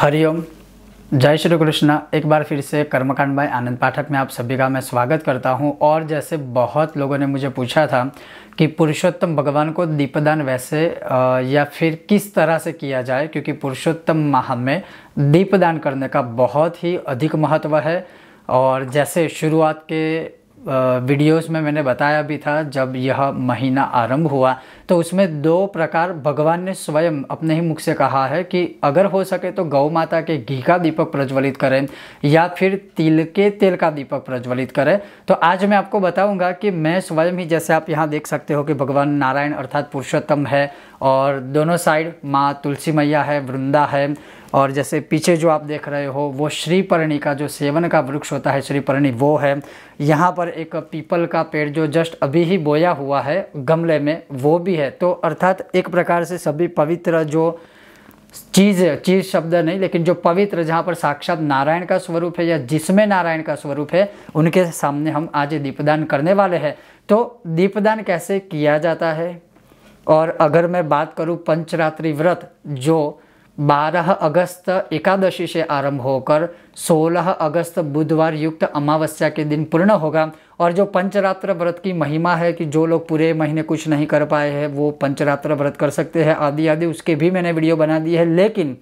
हरिओम जय श्री कृष्ण एक बार फिर से कर्मकांड भाई आनंद पाठक में आप सभी का मैं स्वागत करता हूं और जैसे बहुत लोगों ने मुझे पूछा था कि पुरुषोत्तम भगवान को दीपदान वैसे या फिर किस तरह से किया जाए क्योंकि पुरुषोत्तम माह में दीपदान करने का बहुत ही अधिक महत्व है और जैसे शुरुआत के वीडियोस में मैंने बताया भी था जब यह महीना आरंभ हुआ तो उसमें दो प्रकार भगवान ने स्वयं अपने ही मुख से कहा है कि अगर हो सके तो गौ माता के घी का दीपक प्रज्वलित करें या फिर तिल के तेल का दीपक प्रज्वलित करें तो आज मैं आपको बताऊंगा कि मैं स्वयं ही जैसे आप यहाँ देख सकते हो कि भगवान नारायण अर्थात पुरुषोत्तम है और दोनों साइड माँ तुलसी मैया है वृंदा है और जैसे पीछे जो आप देख रहे हो वो श्रीपर्णी का जो सेवन का वृक्ष होता है श्रीपर्णी वो है यहाँ पर एक पीपल का पेड़ जो जस्ट अभी ही बोया हुआ है गमले में वो भी है तो अर्थात एक प्रकार से सभी पवित्र जो चीज़ चीज़ शब्द नहीं लेकिन जो पवित्र जहाँ पर साक्षात नारायण का स्वरूप है या जिसमें नारायण का स्वरूप है उनके सामने हम आज दीपदान करने वाले हैं तो दीपदान कैसे किया जाता है और अगर मैं बात करूँ पंचरात्रि व्रत जो 12 अगस्त एकादशी से आरंभ होकर 16 अगस्त बुधवार युक्त अमावस्या के दिन पूर्ण होगा और जो पंचरात्र व्रत की महिमा है कि जो लोग पूरे महीने कुछ नहीं कर पाए हैं वो पंचरात्र व्रत कर सकते हैं आदि आदि उसके भी मैंने वीडियो बना दी है लेकिन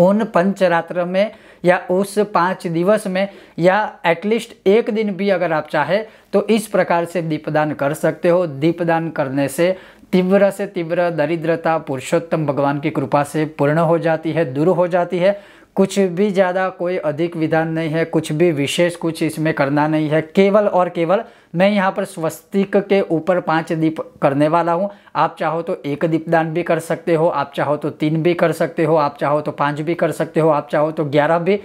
उन पंचरात्र में या उस पाँच दिवस में या एटलीस्ट एक दिन भी अगर आप चाहे तो इस प्रकार से दीपदान कर सकते हो दीपदान करने से तीव्र से तीव्र दरिद्रता पुरुषोत्तम भगवान की कृपा से पूर्ण हो जाती है दूर हो जाती है कुछ भी ज़्यादा कोई अधिक विधान नहीं है कुछ भी विशेष कुछ इसमें करना नहीं है केवल और केवल मैं यहाँ पर स्वस्तिक के ऊपर पांच दीप करने वाला हूँ आप चाहो तो एक दीपदान भी कर सकते हो आप चाहो तो तीन भी कर सकते हो आप चाहो तो पाँच भी कर सकते हो आप चाहो तो ग्यारह भी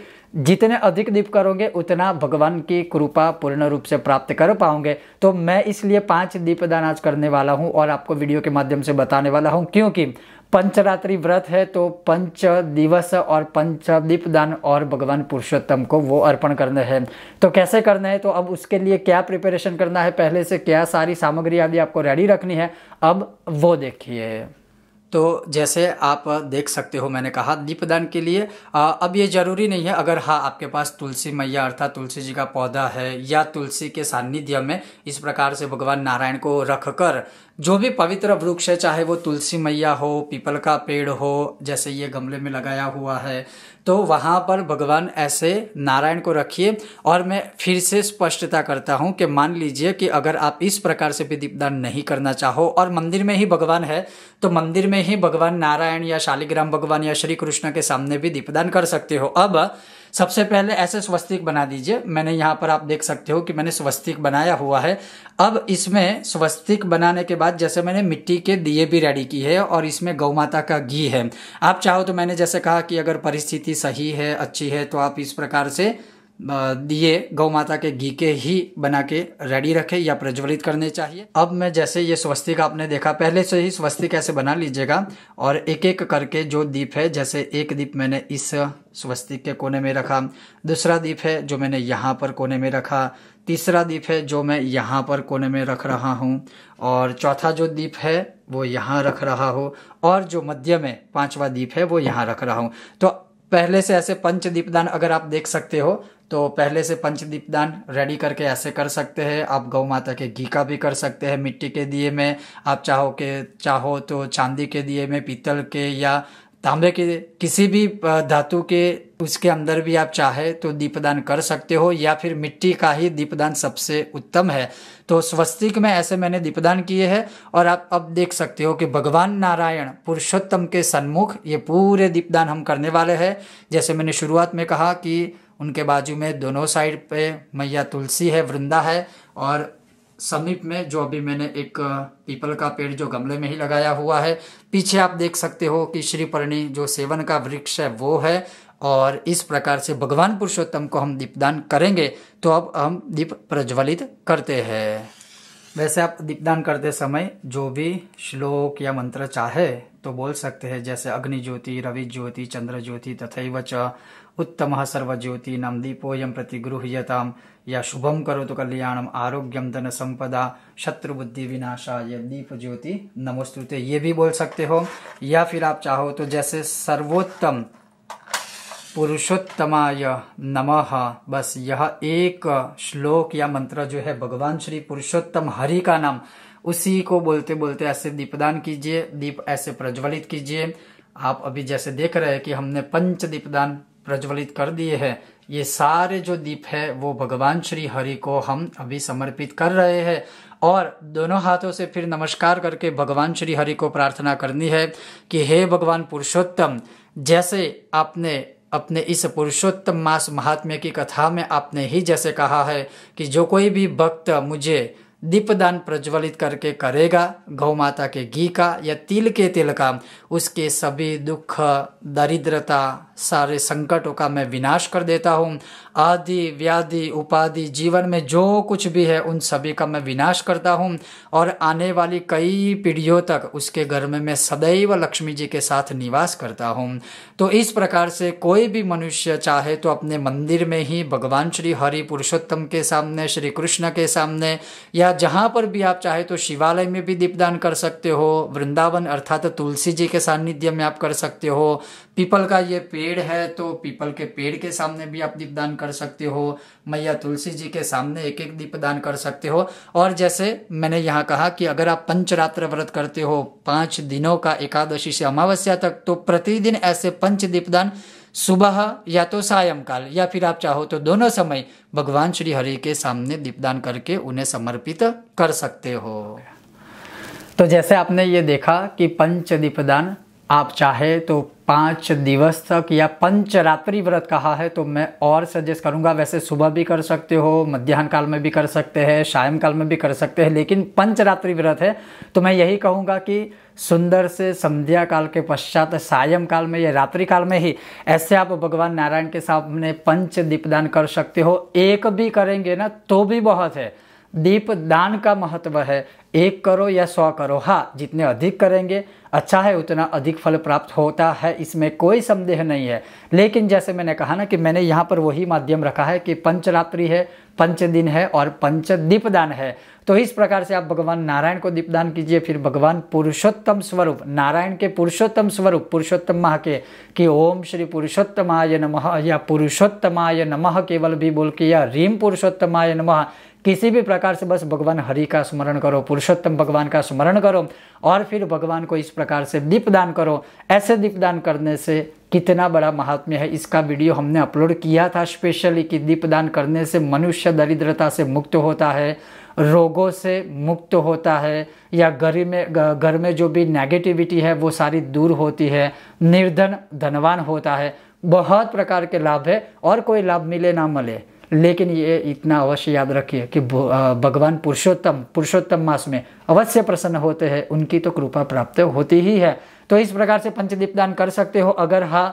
जितने अधिक दीप करोगे उतना भगवान की कृपा पूर्ण रूप से प्राप्त कर पाओगे तो मैं इसलिए पाँच दीपदान आज करने वाला हूँ और आपको वीडियो के माध्यम से बताने वाला हूँ क्योंकि पंचरात्रि व्रत है तो पंच दिवस और पंच दीपदान और भगवान पुरुषोत्तम को वो अर्पण करने हैं तो कैसे करना है तो अब उसके लिए क्या प्रिपरेशन करना है पहले से क्या सारी सामग्री आदि आपको रेडी रखनी है अब वो देखिए तो जैसे आप देख सकते हो मैंने कहा दीपदान के लिए आ, अब ये जरूरी नहीं है अगर हाँ आपके पास तुलसी मैया अर्थात तुलसी जी का पौधा है या तुलसी के सान्निध्य में इस प्रकार से भगवान नारायण को रखकर जो भी पवित्र वृक्ष है चाहे वो तुलसी मैया हो पीपल का पेड़ हो जैसे ये गमले में लगाया हुआ है तो वहाँ पर भगवान ऐसे नारायण को रखिए और मैं फिर से स्पष्टता करता हूँ कि मान लीजिए कि अगर आप इस प्रकार से भी दीपदान नहीं करना चाहो और मंदिर में ही भगवान है तो मंदिर में ही भगवान नारायण या शालिग्राम भगवान या श्री कृष्ण के सामने भी दीपदान कर सकते हो अब सबसे पहले ऐसे स्वस्तिक बना दीजिए मैंने यहाँ पर आप देख सकते हो कि मैंने स्वस्तिक बनाया हुआ है अब इसमें स्वस्तिक बनाने के बाद जैसे मैंने मिट्टी के दिए भी रेडी की है और इसमें गौ माता का घी है आप चाहो तो मैंने जैसे कहा कि अगर परिस्थिति सही है अच्छी है तो आप इस प्रकार से दिए गौ माता के घी के ही बना के रेडी रखें या प्रज्वलित करने चाहिए अब मैं जैसे ये स्वस्तिक आपने देखा पहले से ही स्वस्तिक ऐसे बना लीजिएगा और एक एक करके जो दीप है जैसे एक दीप मैंने इस स्वस्तिक के कोने में रखा दूसरा दीप है जो मैंने यहाँ पर कोने में रखा तीसरा दीप है जो मैं यहाँ पर कोने में रख रहा हूँ और चौथा जो दीप है वो यहाँ रख रहा हो और जो मध्य में पांचवा दीप है वो यहाँ रख रहा हूँ तो पहले से ऐसे पंच दीपदान अगर आप देख सकते हो तो पहले से पंचदीप दान रेडी करके ऐसे कर सकते हैं आप गौ माता के घी का भी कर सकते हैं मिट्टी के दिए में आप चाहो के चाहो तो चांदी के दिए में पीतल के या तांबे के किसी भी धातु के उसके अंदर भी आप चाहे तो दीपदान कर सकते हो या फिर मिट्टी का ही दीपदान सबसे उत्तम है तो स्वस्तिक में ऐसे मैंने दीपदान किए हैं और आप अब देख सकते हो कि भगवान नारायण पुरुषोत्तम के सन्मुख ये पूरे दीपदान हम करने वाले हैं जैसे मैंने शुरुआत में कहा कि उनके बाजू में दोनों साइड पे मैया तुलसी है वृंदा है और समीप में जो अभी मैंने एक पीपल का पेड़ जो गमले में ही लगाया हुआ है पीछे आप देख सकते हो कि श्री परणी जो सेवन का वृक्ष है वो है और इस प्रकार से भगवान पुरुषोत्तम को हम दीपदान करेंगे तो अब हम दीप प्रज्वलित करते हैं वैसे आप दीपदान करते समय जो भी श्लोक या मंत्र चाहे तो बोल सकते हैं जैसे अग्नि ज्योति रवि ज्योति चंद्र ज्योति तथा उत्तमः दीपो यम प्रति गृह्यता या करो तो कल्याणम आरोग्यम धन संपदा शत्रु बुद्धि या दीप ज्योति नमोस्तु ये भी बोल सकते हो या फिर आप चाहो तो जैसे सर्वोत्तम पुरुषोत्तमाय नमः बस यह एक श्लोक या मंत्र जो है भगवान श्री पुरुषोत्तम हरि का नाम उसी को बोलते बोलते ऐसे दीपदान कीजिए दीप ऐसे प्रज्वलित कीजिए आप अभी जैसे देख रहे हैं कि हमने पंच दीपदान प्रज्वलित कर दिए हैं ये सारे जो दीप है वो भगवान श्री हरि को हम अभी समर्पित कर रहे हैं और दोनों हाथों से फिर नमस्कार करके भगवान श्री हरि को प्रार्थना करनी है कि हे भगवान पुरुषोत्तम जैसे आपने अपने इस पुरुषोत्तम मास महात्म्य की कथा में आपने ही जैसे कहा है कि जो कोई भी भक्त मुझे दीपदान प्रज्वलित करके करेगा गौ माता के घी का या तिल के तिल का उसके सभी दुख दरिद्रता सारे संकटों का मैं विनाश कर देता हूँ आदि व्याधि उपाधि जीवन में जो कुछ भी है उन सभी का मैं विनाश करता हूँ और आने वाली कई पीढ़ियों तक उसके घर में मैं सदैव लक्ष्मी जी के साथ निवास करता हूँ तो इस प्रकार से कोई भी मनुष्य चाहे तो अपने मंदिर में ही भगवान श्री हरि पुरुषोत्तम के सामने श्री कृष्ण के सामने या जहाँ पर भी आप चाहे तो शिवालय में भी दीपदान कर सकते हो वृंदावन अर्थात तुलसी जी के सानिध्य में आप कर सकते हो पीपल का ये पेड़ है तो पीपल के पेड़ के सामने भी आप दीपदान कर सकते हो मैया तुलसी जी के सामने एक एक दीपदान कर सकते हो और जैसे मैंने यहाँ कहा कि अगर आप पंचरात्र व्रत करते हो पाँच दिनों का एकादशी से अमावस्या तक तो प्रतिदिन ऐसे पंच दीपदान सुबह या तो सायंकाल या फिर आप चाहो तो दोनों समय भगवान श्री हरि के सामने दीपदान करके उन्हें समर्पित कर सकते हो तो जैसे आपने ये देखा कि पंच दीपदान आप चाहे तो पाँच दिवस तक या पंचरात्रि व्रत कहा है तो मैं और सजेस्ट करूँगा वैसे सुबह भी कर सकते हो मध्याह्न काल में भी कर सकते हैं शायम काल में भी कर सकते हैं लेकिन पंचरात्रि व्रत है तो मैं यही कहूँगा कि सुंदर से संध्या काल के पश्चात सायं काल में या रात्रि काल में ही ऐसे आप भगवान नारायण के सामने पंच दीपदान कर सकते हो एक भी करेंगे ना तो भी बहुत है दीप दान का महत्व है एक करो या सौ करो हाँ जितने अधिक करेंगे अच्छा है उतना अधिक फल प्राप्त होता है इसमें कोई संदेह नहीं है लेकिन जैसे मैंने कहा ना कि मैंने यहाँ पर वही माध्यम रखा है कि पंचरात्रि है पंच दिन है और पंच दीपदान है तो इस प्रकार से आप भगवान नारायण को दीपदान कीजिए फिर भगवान पुरुषोत्तम स्वरूप नारायण के पुरुषोत्तम स्वरूप पुरुषोत्तम माह के कि ओम श्री पुरुषोत्तमाय नमः या पुरुषोत्तमाय नमः केवल भी बोल के या रीम पुरुषोत्तमाय नमः किसी भी प्रकार से बस भगवान हरि का स्मरण करो पुरुषोत्तम भगवान का स्मरण करो और फिर भगवान को इस प्रकार से दीपदान करो ऐसे दीपदान करने से कितना बड़ा महात्म्य है इसका वीडियो हमने अपलोड किया था स्पेशली कि दीपदान करने से मनुष्य दरिद्रता से मुक्त होता है रोगों से मुक्त होता है या घर में घर में जो भी नेगेटिविटी है वो सारी दूर होती है निर्धन धनवान होता है बहुत प्रकार के लाभ है और कोई लाभ मिले ना मिले लेकिन ये इतना अवश्य याद रखिए कि भगवान पुरुषोत्तम पुरुषोत्तम मास में अवश्य प्रसन्न होते हैं उनकी तो कृपा प्राप्त होती ही है तो इस प्रकार से पंचदीप दान कर सकते हो अगर हाँ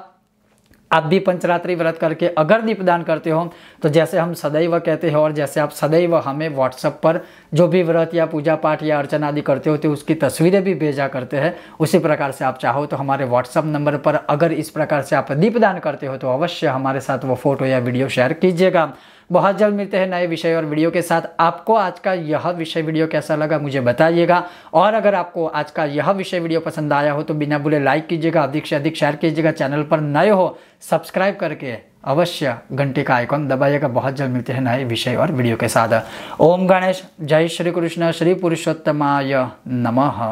आप भी पंचरात्रि व्रत करके अगर दीपदान करते हो तो जैसे हम सदैव कहते हैं और जैसे आप सदैव हमें व्हाट्सअप पर जो भी व्रत या पूजा पाठ या अर्चना आदि करते हो तो उसकी तस्वीरें भी भेजा करते हैं उसी प्रकार से आप चाहो तो हमारे व्हाट्सअप नंबर पर अगर इस प्रकार से आप दीपदान करते हो तो अवश्य हमारे साथ वो फोटो या वीडियो शेयर कीजिएगा बहुत जल्द मिलते हैं नए विषय और वीडियो के साथ आपको आज का यह विषय वीडियो कैसा लगा मुझे बताइएगा और अगर आपको आज का यह विषय वीडियो पसंद आया हो तो बिना बुले लाइक कीजिएगा अधिक से अधिक शेयर कीजिएगा चैनल पर नए हो सब्सक्राइब करके अवश्य घंटे का आइकॉन दबाइएगा बहुत जल्द मिलते हैं नए विषय और वीडियो के साथ ओम गणेश जय श्री कृष्ण श्री पुरुषोत्तमाय नमः